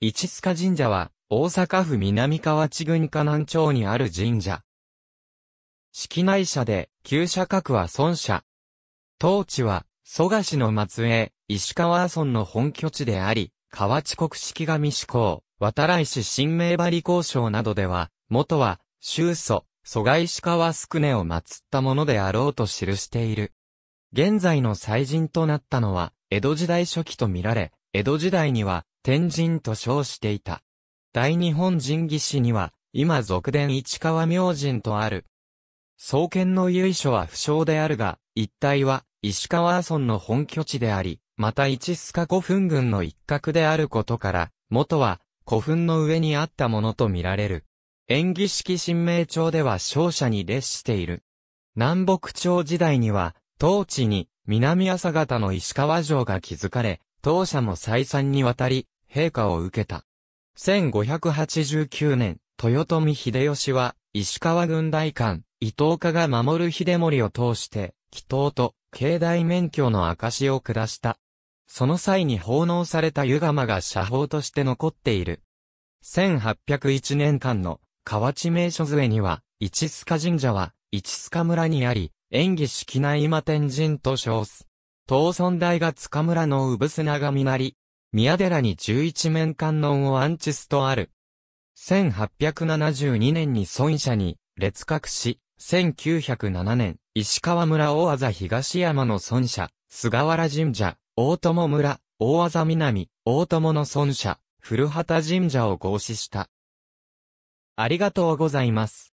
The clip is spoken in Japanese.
市塚神社は、大阪府南河内郡河南町にある神社。式内社で、旧社格は孫社。当地は、蘇我市の末裔、石川村の本拠地であり、河内国式神志向、渡来市新名張交渉などでは、元は、周祖、蘇我石川宿根を祀ったものであろうと記している。現在の祭神となったのは、江戸時代初期とみられ、江戸時代には、天神と称していた。大日本人技師には、今続伝市川明神とある。創建の由緒は不詳であるが、一帯は石川村の本拠地であり、また一須賀古墳群の一角であることから、元は古墳の上にあったものとみられる。演技式神明町では勝者に列している。南北朝時代には、当地に南朝方の石川城が築かれ、当社も再三にわたり、陛下を受けた。1589年、豊臣秀吉は、石川軍大官、伊藤家が守る秀森を通して、祈祷と、境内免許の証を下した。その際に奉納された湯釜が写法として残っている。1801年間の河内名所杖には、市須賀神社は、市須賀村にあり、演技式内今天神と称す。東村大が塚村の産砂長みなり、宮寺に十一面観音を安置すとある。1872年に孫社に列閣し、1907年、石川村大技東山の孫社、菅原神社、大友村、大技南、大友の孫社、古畑神社を合祀した。ありがとうございます。